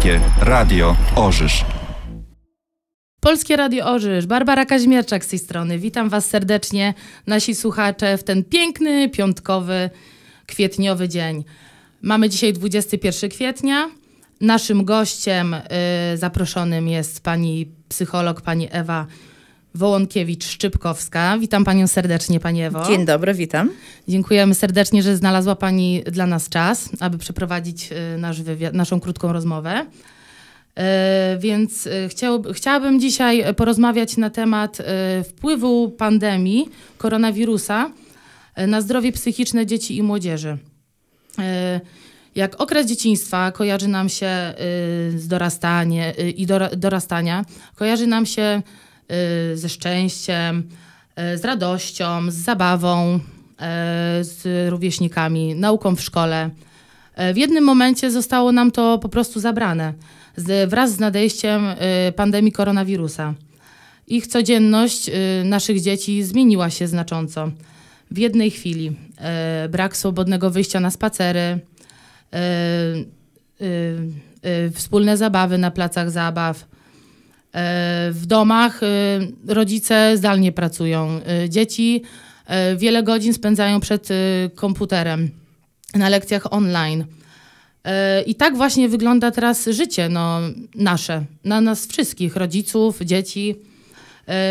Polskie Radio Orzysz. Polskie Radio Orzysz, Barbara Kaźmierczak z tej strony. Witam Was serdecznie, nasi słuchacze, w ten piękny, piątkowy, kwietniowy dzień. Mamy dzisiaj 21 kwietnia. Naszym gościem y, zaproszonym jest pani psycholog, pani Ewa Wołonkiewicz-Szczypkowska. Witam Panią serdecznie, Pani Ewo. Dzień dobry, witam. Dziękujemy serdecznie, że znalazła Pani dla nas czas, aby przeprowadzić y, nasz naszą krótką rozmowę. Y, więc y, chciałabym dzisiaj porozmawiać na temat wpływu pandemii koronawirusa na zdrowie psychiczne dzieci i młodzieży. Jak okres dzieciństwa kojarzy nam się z dorastanie i dorastania, kojarzy nam się Y, ze szczęściem, y, z radością, z zabawą, y, z rówieśnikami, nauką w szkole. W jednym momencie zostało nam to po prostu zabrane wraz z nadejściem pandemii koronawirusa. Ich codzienność naszych dzieci zmieniła się znacząco. W jednej chwili brak swobodnego wyjścia na spacery, wspólne zabawy na placach zabaw, E, w domach, e, rodzice zdalnie pracują, e, dzieci wiele godzin spędzają przed komputerem na lekcjach online. I tak właśnie wygląda teraz życie no, nasze, na nas wszystkich, rodziców, dzieci.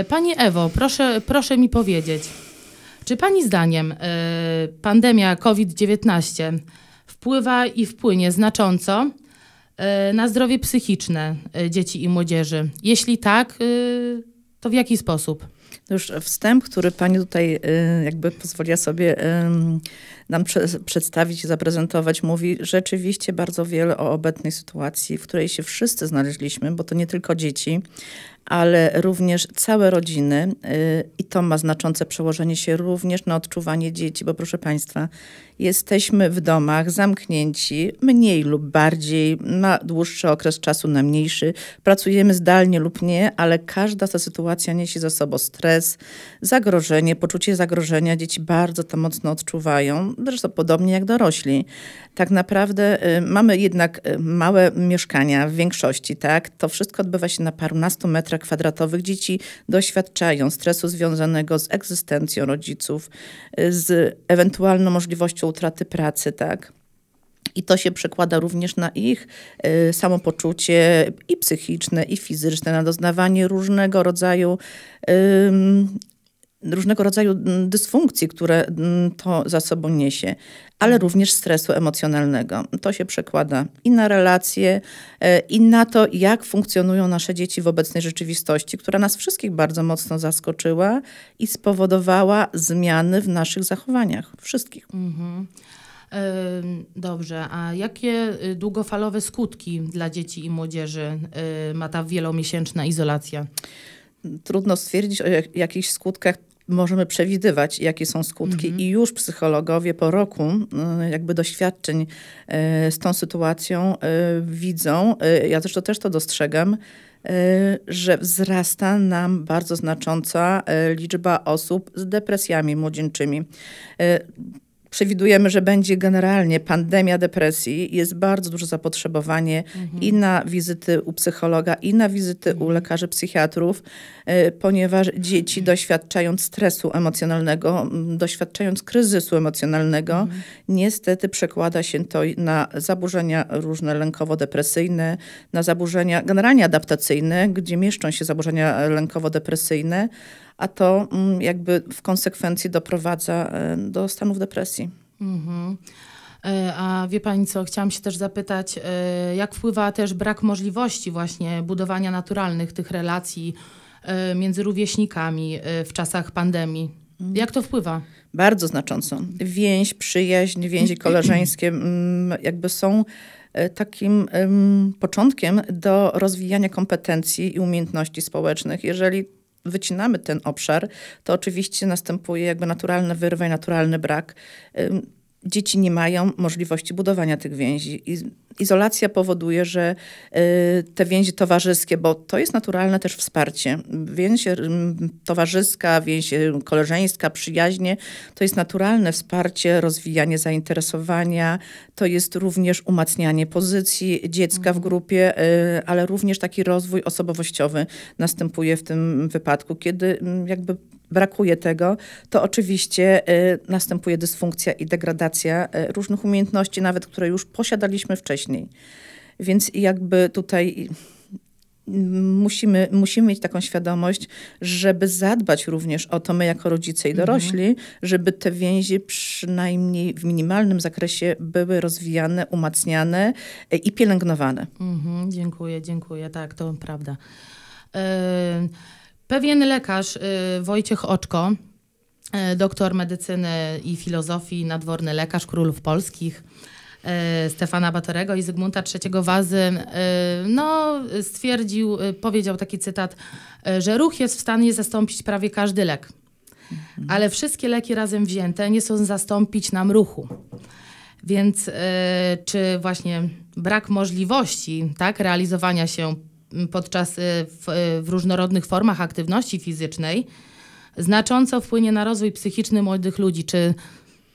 Pani Ewo, proszę, proszę mi powiedzieć, czy Pani zdaniem pandemia COVID-19 wpływa i wpłynie znacząco E, na zdrowie psychiczne e, dzieci i młodzieży? Jeśli tak, e, to w jaki sposób? No już wstęp, który pani tutaj jakby pozwoliła sobie nam przedstawić i zaprezentować, mówi rzeczywiście bardzo wiele o obecnej sytuacji, w której się wszyscy znaleźliśmy, bo to nie tylko dzieci, ale również całe rodziny y, i to ma znaczące przełożenie się również na odczuwanie dzieci, bo proszę Państwa, jesteśmy w domach zamknięci mniej lub bardziej, na dłuższy okres czasu, na mniejszy. Pracujemy zdalnie lub nie, ale każda ta sytuacja niesie ze sobą stres, zagrożenie, poczucie zagrożenia. Dzieci bardzo to mocno odczuwają, zresztą podobnie jak dorośli. Tak naprawdę y, mamy jednak y, małe mieszkania w większości, tak? To wszystko odbywa się na parunastu metrach kwadratowych. Dzieci doświadczają stresu związanego z egzystencją rodziców, y, z ewentualną możliwością utraty pracy, tak? I to się przekłada również na ich y, samopoczucie i psychiczne, i fizyczne, na doznawanie różnego rodzaju y, różnego rodzaju mm, dysfunkcji, które mm, to za sobą niesie, ale mhm. również stresu emocjonalnego. To się przekłada i na relacje, e, i na to, jak funkcjonują nasze dzieci w obecnej rzeczywistości, która nas wszystkich bardzo mocno zaskoczyła i spowodowała zmiany w naszych zachowaniach. Wszystkich. Mhm. E, dobrze, a jakie y, długofalowe skutki dla dzieci i młodzieży y, ma ta wielomiesięczna izolacja? trudno stwierdzić o jakichś skutkach możemy przewidywać, jakie są skutki, mhm. i już psychologowie po roku, y, jakby doświadczeń y, z tą sytuacją, y, widzą, ja też to, też to dostrzegam, że wzrasta nam bardzo znacząca liczba osób z depresjami młodzieńczymi Przewidujemy, że będzie generalnie pandemia depresji. Jest bardzo duże zapotrzebowanie mhm. i na wizyty u psychologa, i na wizyty u mhm. lekarzy psychiatrów, e, ponieważ dzieci doświadczając stresu emocjonalnego, doświadczając kryzysu emocjonalnego, mhm. niestety przekłada się to na zaburzenia różne lękowo-depresyjne, na zaburzenia generalnie adaptacyjne, gdzie mieszczą się zaburzenia lękowo-depresyjne, a to mm, jakby w konsekwencji doprowadza e, do stanów depresji. Mhm. E, a wie Pani co, chciałam się też zapytać, e, jak wpływa też brak możliwości właśnie budowania naturalnych tych relacji między rówieśnikami w czasach pandemii? Mhm. Jak to wpływa? Bardzo znacząco. Więź, przyjaźń, więzi koleżeńskie mm, jakby są takim początkiem do rozwijania kompetencji i umiejętności społecznych. Jeżeli wycinamy ten obszar, to oczywiście następuje jakby naturalne wyrwę, naturalny brak dzieci nie mają możliwości budowania tych więzi. Izolacja powoduje, że y, te więzi towarzyskie, bo to jest naturalne też wsparcie. Więź y, towarzyska, więź y, koleżeńska, przyjaźnie, to jest naturalne wsparcie, rozwijanie zainteresowania, to jest również umacnianie pozycji dziecka w mhm. grupie, ale również taki rozwój osobowościowy następuje w tym wypadku, kiedy mm, jakby brakuje tego, to oczywiście y, następuje dysfunkcja i degradacja y, różnych umiejętności, nawet które już posiadaliśmy wcześniej. Więc jakby tutaj y, musimy, musimy mieć taką świadomość, żeby zadbać również o to my jako rodzice i mhm. dorośli, mhm. żeby te więzi przynajmniej w minimalnym zakresie były rozwijane, umacniane i pielęgnowane. Mhm, dziękuję, dziękuję. Tak, to prawda. Pewien lekarz, y, Wojciech Oczko, y, doktor medycyny i filozofii, nadworny lekarz królów polskich, y, Stefana Batorego i Zygmunta III Wazy, no, stwierdził, powiedział taki cytat, że ruch jest w stanie zastąpić prawie każdy lek, mhm. ale wszystkie leki razem wzięte nie są zastąpić nam ruchu. Więc czy właśnie brak możliwości tak, realizowania się podczas y, w, y, w różnorodnych formach aktywności fizycznej znacząco wpłynie na rozwój psychiczny młodych ludzi. Czy,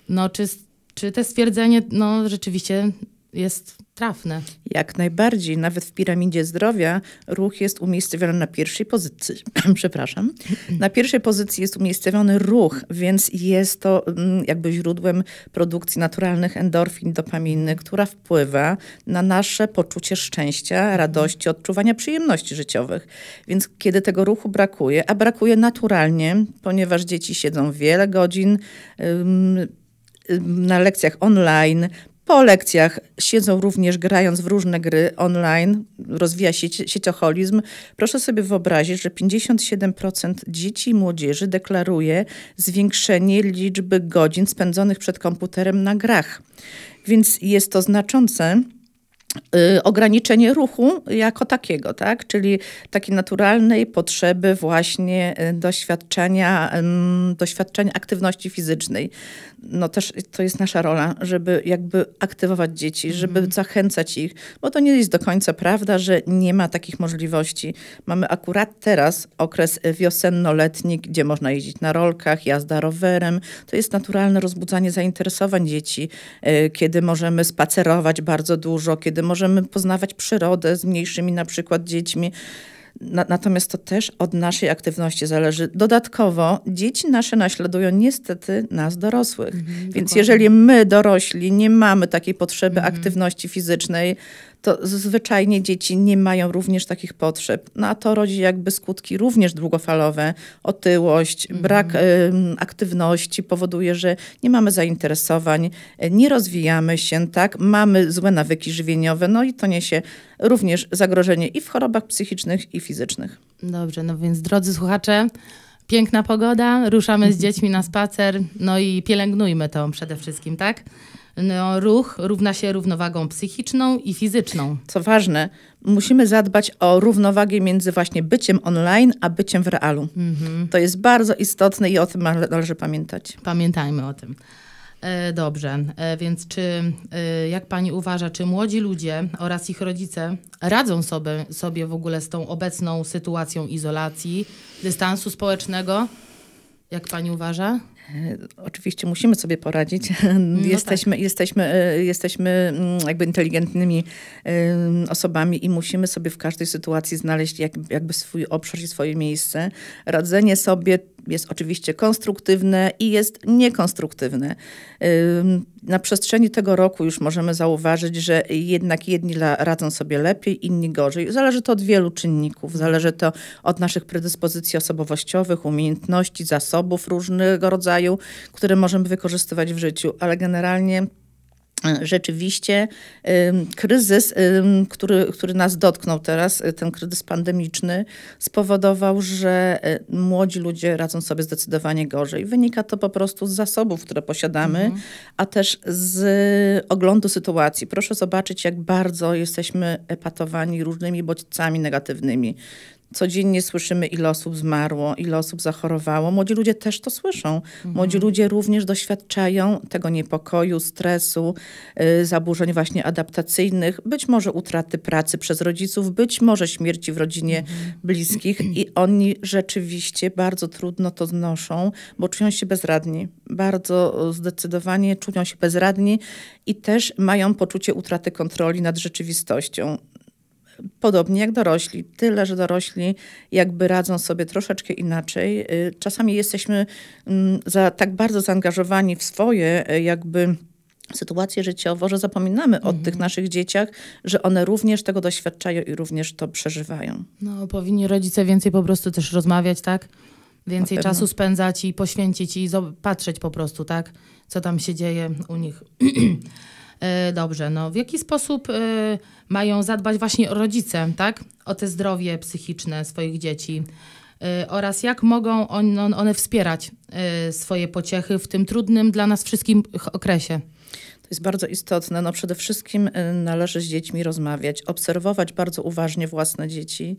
no, czy, czy to stwierdzenie no, rzeczywiście jest trafne. Jak najbardziej. Nawet w piramidzie zdrowia ruch jest umiejscowiony na pierwszej pozycji. Przepraszam. Na pierwszej pozycji jest umiejscowiony ruch, więc jest to mm, jakby źródłem produkcji naturalnych endorfin, dopaminy, która wpływa na nasze poczucie szczęścia, mhm. radości, odczuwania przyjemności życiowych. Więc kiedy tego ruchu brakuje, a brakuje naturalnie, ponieważ dzieci siedzą wiele godzin, na lekcjach online, po lekcjach siedzą również grając w różne gry online, rozwija się sieciocholizm. Proszę sobie wyobrazić, że 57% dzieci i młodzieży deklaruje zwiększenie liczby godzin spędzonych przed komputerem na grach. Więc jest to znaczące Y, ograniczenie ruchu jako takiego, tak? czyli takiej naturalnej potrzeby właśnie y, doświadczenia, doświadczenia aktywności fizycznej. No też to jest nasza rola, żeby jakby aktywować dzieci, żeby mm. zachęcać ich, bo to nie jest do końca prawda, że nie ma takich możliwości. Mamy akurat teraz okres wiosenno-letni, gdzie można jeździć na rolkach, jazda rowerem. To jest naturalne rozbudzanie zainteresowań dzieci, y, kiedy możemy spacerować bardzo dużo, kiedy możemy poznawać przyrodę z mniejszymi na przykład dziećmi. natomiast to też od naszej aktywności zależy. Dodatkowo dzieci nasze naśladują niestety nas dorosłych. Mhm, Więc dokładnie. jeżeli my dorośli nie mamy takiej potrzeby mhm. aktywności fizycznej, to zwyczajnie dzieci nie mają również takich potrzeb. No a to rodzi jakby skutki również długofalowe. Otyłość, mm brak y, aktywności powoduje, że nie mamy zainteresowań, nie rozwijamy się, tak? Mamy złe nawyki żywieniowe, no i to niesie również zagrożenie i w chorobach psychicznych i fizycznych. Dobrze, no więc drodzy słuchacze, piękna pogoda, ruszamy z mhm. dziećmi na spacer, no i pielęgnujmy to przede wszystkim, tak? no, ruch równa się równowagą psychiczną i fizyczną. Co ważne, musimy zadbać o równowagę między właśnie byciem online, a byciem w realu. Mhm. To jest bardzo istotne i o tym należy pamiętać. Pamiętajmy o tym. E, dobrze, e, więc czy, e, jak pani uważa, czy młodzi ludzie oraz ich rodzice radzą sobie, sobie w ogóle z tą obecną sytuacją izolacji, dystansu społecznego? Jak pani uważa? E, oczywiście musimy sobie poradzić. No jesteśmy, tak. jesteśmy, jesteśmy e, mm, jakby inteligentnymi osobami i musimy sobie w każdej sytuacji znaleźć jakby swój obszar i swoje miejsce. Radzenie sobie jest oczywiście konstruktywne i jest niekonstruktywne. Na przestrzeni tego roku już możemy zauważyć, że jednak jedni radzą sobie lepiej, inni gorzej. Zależy to od wielu czynników. Zależy to od naszych predyspozycji osobowościowych, umiejętności, zasobów różnego rodzaju rodzaju, które możemy wykorzystywać w życiu, ale generalnie e, rzeczywiście kryzys, który, który nas dotknął teraz, e, ten kryzys pandemiczny, spowodował, że e, młodzi ludzie radzą sobie zdecydowanie gorzej. Wynika to po prostu z zasobów, które posiadamy, mhm. a też z oglądu sytuacji. Proszę zobaczyć, jak bardzo jesteśmy epatowani różnymi bodźcami negatywnymi codziennie słyszymy, ile osób zmarło, ile osób zachorowało. Młodzi ludzie też to słyszą. Młodzi mhm. ludzie również doświadczają tego niepokoju, stresu, yy, zaburzeń właśnie adaptacyjnych, być może utraty pracy przez rodziców, być może śmierci w rodzinie mhm. bliskich i oni rzeczywiście bardzo trudno to znoszą, bo czują się bezradni. Bardzo zdecydowanie czują się bezradni i też mają poczucie utraty kontroli nad rzeczywistością podobnie jak dorośli. Tyle, że dorośli jakby radzą sobie troszeczkę inaczej. Y, czasami jesteśmy mm, za, tak bardzo zaangażowani w swoje y, jakby sytuacje życiowe, że zapominamy mhm. o tych naszych dzieciach, że one również tego doświadczają i również to przeżywają. No, powinni rodzice więcej po prostu też rozmawiać, tak? Więcej czasu spędzać i poświęcić i patrzeć po prostu, tak? Co tam się dzieje u nich. E, dobrze, no w jaki sposób e, mają zadbać właśnie o rodzice, tak? O te zdrowie psychiczne swoich dzieci e, oraz jak mogą one wspierać swoje pociechy w tym trudnym dla nas wszystkich okresie? To jest bardzo istotne. No przede wszystkim y, należy z dziećmi rozmawiać, obserwować bardzo uważnie własne dzieci,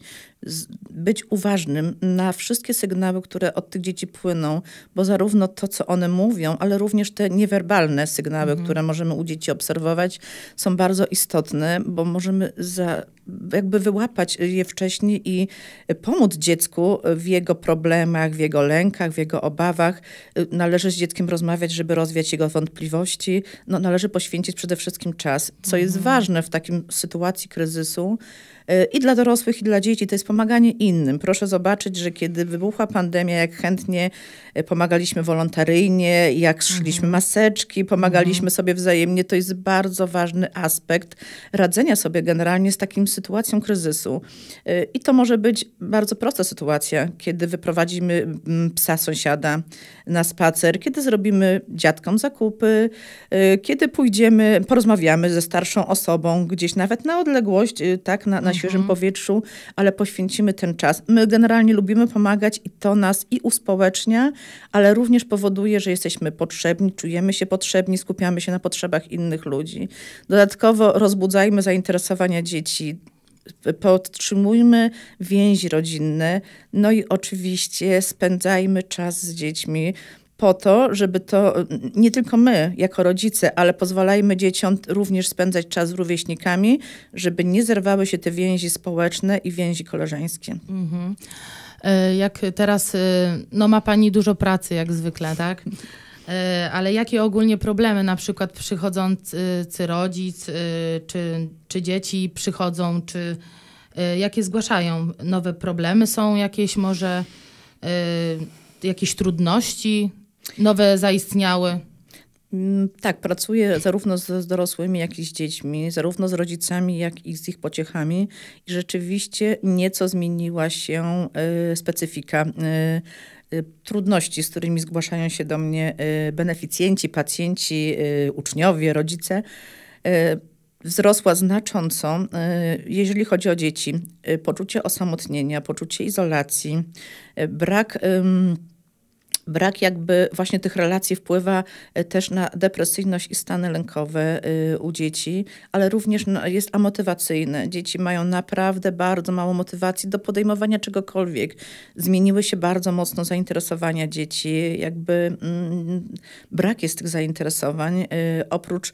być uważnym na wszystkie sygnały, które od tych dzieci płyną, bo zarówno to, co one mówią, ale również te niewerbalne sygnały, mhm. które możemy u dzieci obserwować, są bardzo istotne, bo możemy za jakby wyłapać je wcześniej i pomóc dziecku w jego problemach, w jego lękach, w jego obawach. Należy z dzieckiem rozmawiać, żeby rozwiać jego wątpliwości. No, należy poświęcić przede wszystkim czas, co jest mhm. ważne w takim sytuacji kryzysu Y, i dla dorosłych, i dla dzieci, to jest pomaganie innym. Proszę zobaczyć, że kiedy wybuchła pandemia, jak chętnie y, pomagaliśmy wolontaryjnie, jak szliśmy mhm. maseczki, pomagaliśmy mhm. sobie wzajemnie, to jest bardzo ważny aspekt radzenia sobie generalnie z takim sytuacją kryzysu. Y, I to może być bardzo prosta sytuacja, kiedy wyprowadzimy mm, psa sąsiada na spacer, kiedy zrobimy dziadkom zakupy, kiedy pójdziemy, porozmawiamy ze starszą osobą gdzieś nawet na odległość, tak, na, na świeżym mhm. powietrzu, ale poświęcimy ten czas. My generalnie lubimy pomagać i to nas i uspołecznia, ale również powoduje, że jesteśmy potrzebni, czujemy się potrzebni, skupiamy się na potrzebach innych ludzi. Dodatkowo rozbudzajmy zainteresowania dzieci podtrzymujmy więzi rodzinne, no i oczywiście spędzajmy czas z dziećmi, po to, żeby to nie tylko my jako rodzice, ale pozwalajmy dzieciom również spędzać czas z rówieśnikami, żeby nie zerwały się te więzi społeczne i więzi koleżeńskie. Mhm. E, jak teraz, e, no ma Pani dużo pracy jak zwykle, tak? E, ale jakie ogólnie problemy na przykład przychodzący rodzic, czy, czy dzieci przychodzą, czy jakie zgłaszają nowe problemy? Są jakieś może jakieś trudności? Nowe zaistniały. Mm, tak, pracuję zarówno z, z, dorosłymi, jak i z dziećmi, zarówno z rodzicami, jak i z ich pociechami. I rzeczywiście nieco zmieniła się y, specyfika. Y, y trudności, z którymi zgłaszają się do mnie y, beneficjenci, pacjenci, y, uczniowie, rodzice, wzrosła znacząco, jeżeli chodzi o dzieci. Poczucie osamotnienia, poczucie izolacji, brak brak jakby właśnie tych relacji wpływa e, też na depresyjność i stany lękowe e, u dzieci, ale również no, jest amotywacyjny. Dzieci mają naprawdę bardzo mało motywacji do podejmowania czegokolwiek. Zmieniły się bardzo mocno zainteresowania dzieci, jakby mm, brak jest tych zainteresowań, e, oprócz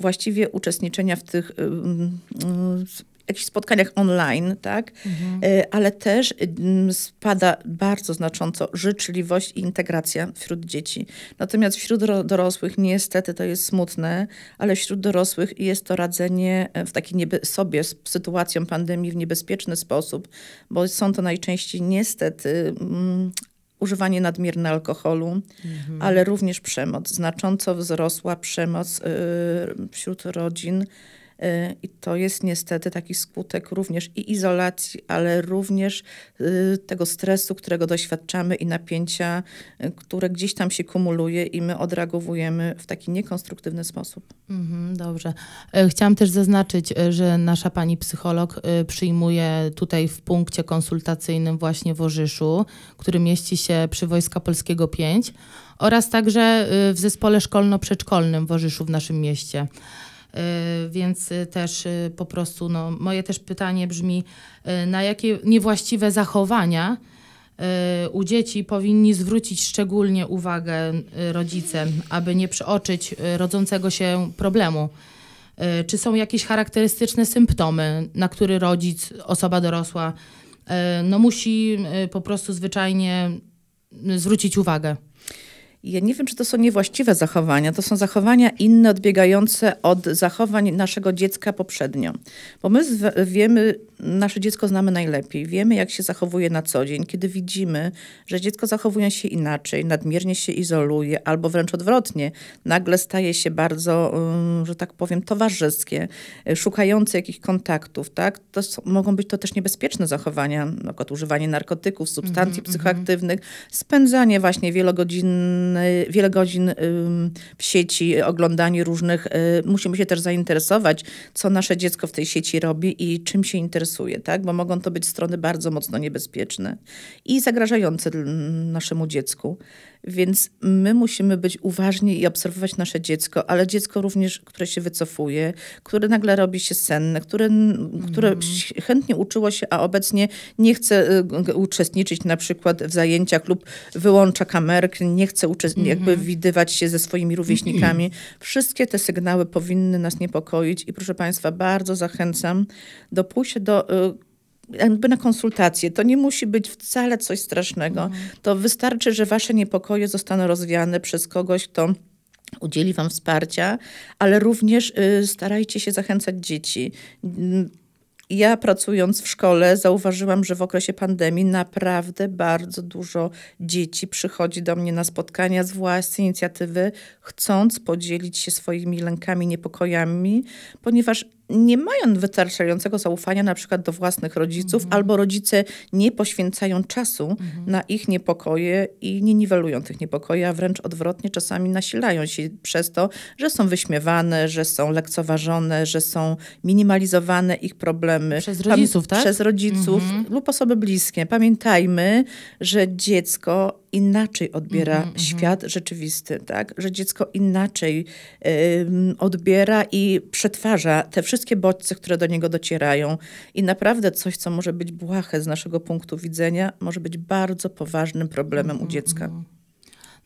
właściwie uczestniczenia w tych mm, mm, jakichś spotkaniach online, tak? Mhm. Y, ale też y, spada bardzo znacząco życzliwość i integracja wśród dzieci. Natomiast wśród dorosłych, niestety to jest smutne, ale wśród dorosłych jest to radzenie e, w taki sobie z sytuacją pandemii w niebezpieczny sposób, bo są to najczęściej niestety mm, używanie nadmierne alkoholu, mhm. ale również przemoc. Znacząco wzrosła przemoc yy, wśród rodzin Y, I to jest niestety taki skutek również i izolacji, ale również y, tego stresu, którego doświadczamy i napięcia, y, które gdzieś tam się kumuluje i my odreagowujemy w taki niekonstruktywny sposób. Mhm, dobrze. E, chciałam też zaznaczyć, e, że nasza pani psycholog e, przyjmuje tutaj w punkcie konsultacyjnym właśnie w Orzyszu, który mieści się przy Wojska Polskiego 5 oraz także w zespole szkolno-przedszkolnym w Orzyszu w naszym mieście. Y, więc y, też y, po prostu, no, moje też pytanie brzmi, na jakie niewłaściwe zachowania u dzieci powinni zwrócić szczególnie uwagę rodzice, aby nie przeoczyć rodzącego się problemu? Czy są jakieś charakterystyczne symptomy, na który rodzic, osoba dorosła, no musi po prostu zwyczajnie zwrócić uwagę? Ja nie wiem, czy to są niewłaściwe zachowania, to są zachowania inne, odbiegające od zachowań naszego dziecka poprzednio. Bo my wiemy, nasze dziecko znamy najlepiej, wiemy, jak się zachowuje na co dzień, kiedy widzimy, że dziecko zachowuje się inaczej, nadmiernie się izoluje, albo wręcz odwrotnie, nagle staje się bardzo, mm, że tak powiem, towarzyskie, e, szukające jakichś kontaktów, tak? To są, mogą być to też niebezpieczne zachowania, na przykład używanie narkotyków, substancji mm -hmm. psychoaktywnych, spędzanie właśnie wielogodzinnych Y, wiele godzin y, w sieci, y, oglądanie różnych. Musimy się też zainteresować, co nasze dziecko w tej sieci robi i czym się interesuje, tak? bo mogą to być strony bardzo mocno niebezpieczne i zagrażające mm, naszemu dziecku. Więc my musimy być uważni i obserwować nasze dziecko, ale dziecko również, które się wycofuje, które nagle robi się senne, które, mm. które mhm. chętnie uczyło się, a obecnie nie chce y, uczestniczyć na przykład w zajęciach lub wyłącza kamerkę, nie chce mm. jakby mhm. widywać się ze swoimi rówieśnikami. Wszystkie te sygnały powinny nas niepokoić i proszę Państwa, bardzo zachęcam do pójścia do y, jakby na konsultacje. To nie musi być wcale coś strasznego. Mhm. To wystarczy, że wasze niepokoje zostaną rozwiane przez kogoś, kto udzieli wam wsparcia, ale również y, starajcie się zachęcać dzieci. Ja pracując w szkole zauważyłam, że w okresie pandemii naprawdę bardzo dużo dzieci przychodzi do mnie na spotkania z własnej inicjatywy, chcąc podzielić się swoimi lękami, niepokojami, ponieważ nie mają wystarczającego zaufania na przykład do własnych rodziców, mhm. albo rodzice nie poświęcają czasu mhm. na ich niepokoje i nie niwelują tych niepokoi, a wręcz odwrotnie czasami nasilają się przez to, że są wyśmiewane, że są lekceważone, że są minimalizowane ich problemy. Przez rodziców, tak? Przez rodziców mhm. lub osoby bliskie. Pamiętajmy, że dziecko inaczej odbiera mhm, mhm. świat rzeczywisty, tak? Że dziecko inaczej odbiera i przetwarza te wszystkie wszystkie bodźce, które do niego docierają. I naprawdę coś, co może być błahe z naszego punktu widzenia, może być bardzo poważnym problemem u dziecka.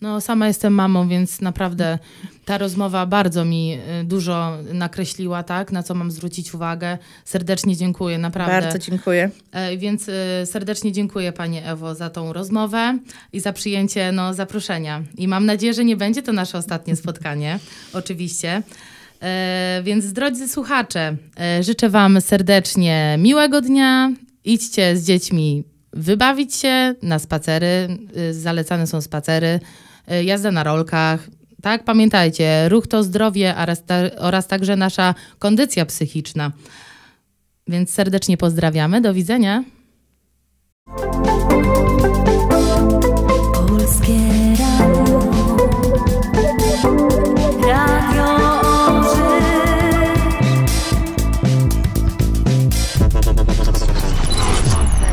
No, sama jestem mamą, więc naprawdę ta rozmowa bardzo mi y, dużo nakreśliła, tak, na co mam zwrócić uwagę. Serdecznie dziękuję, naprawdę. Bardzo dziękuję. E, więc y, serdecznie dziękuję Pani Ewo za tą rozmowę i za przyjęcie no, zaproszenia. I mam nadzieję, że nie będzie to nasze ostatnie spotkanie, oczywiście. E, więc drodzy słuchacze, e, życzę Wam serdecznie miłego dnia. Idźcie z dziećmi wybawić się na spacery. E, zalecane są spacery, jazda na rolkach. Tak, pamiętajcie, ruch to zdrowie oraz, oraz także nasza kondycja psychiczna. Więc serdecznie pozdrawiamy. Do widzenia.